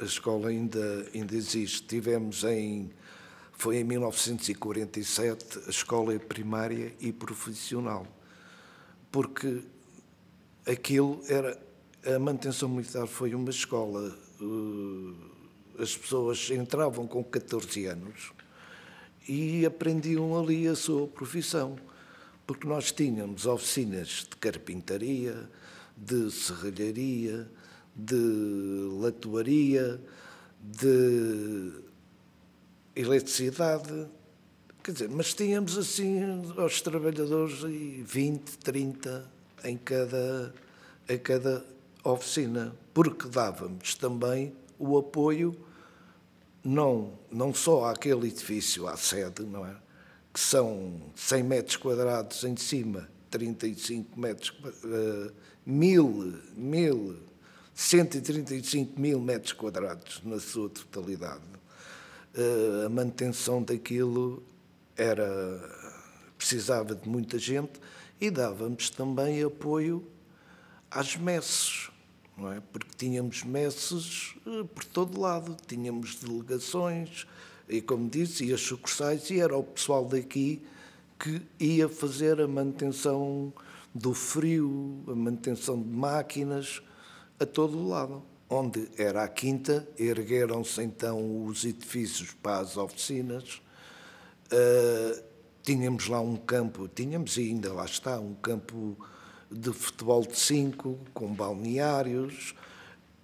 A escola ainda, ainda existe. Tivemos em. Foi em 1947 a escola é primária e profissional, porque aquilo era. A manutenção militar foi uma escola. Eh, as pessoas entravam com 14 anos e aprendiam ali a sua profissão, porque nós tínhamos oficinas de carpintaria, de serralharia, de latoaria, de eletricidade. Quer dizer, mas tínhamos assim aos trabalhadores 20, 30 em cada, em cada oficina, porque dávamos também o apoio não, não só àquele edifício, à sede, não é? que são 100 metros quadrados em cima, 35 metros, uh, mil, mil 135 mil metros quadrados na sua totalidade. Eh, a manutenção daquilo era precisava de muita gente e dávamos também apoio às messes, não é? Porque tínhamos messes eh, por todo lado, tínhamos delegações e como disse, e as sucursais e era o pessoal daqui que ia fazer a manutenção do frio, a manutenção de máquinas, a todo o lado. Onde era a quinta, ergueram-se então os edifícios para as oficinas. Uh, tínhamos lá um campo, tínhamos e ainda lá está, um campo de futebol de cinco, com balneários.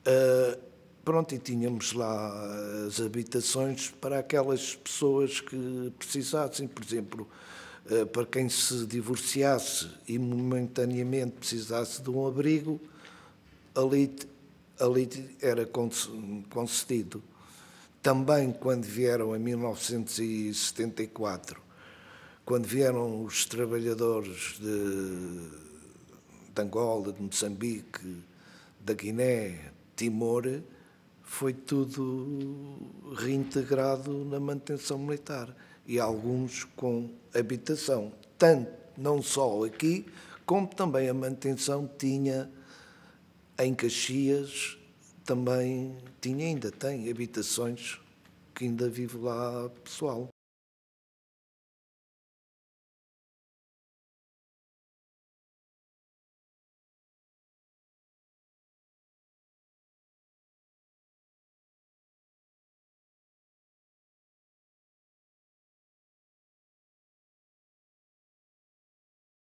Uh, pronto, e tínhamos lá as habitações para aquelas pessoas que precisassem, por exemplo, eh, para quem se divorciasse e momentaneamente precisasse de um abrigo, ali, ali era concedido. Também quando vieram em 1974, quando vieram os trabalhadores de, de Angola, de Moçambique, da Guiné, Timor, foi tudo reintegrado na manutenção militar e alguns com habitação. Tanto, não só aqui, como também a manutenção tinha em Caxias também tinha, ainda tem, habitações que ainda vive lá pessoal.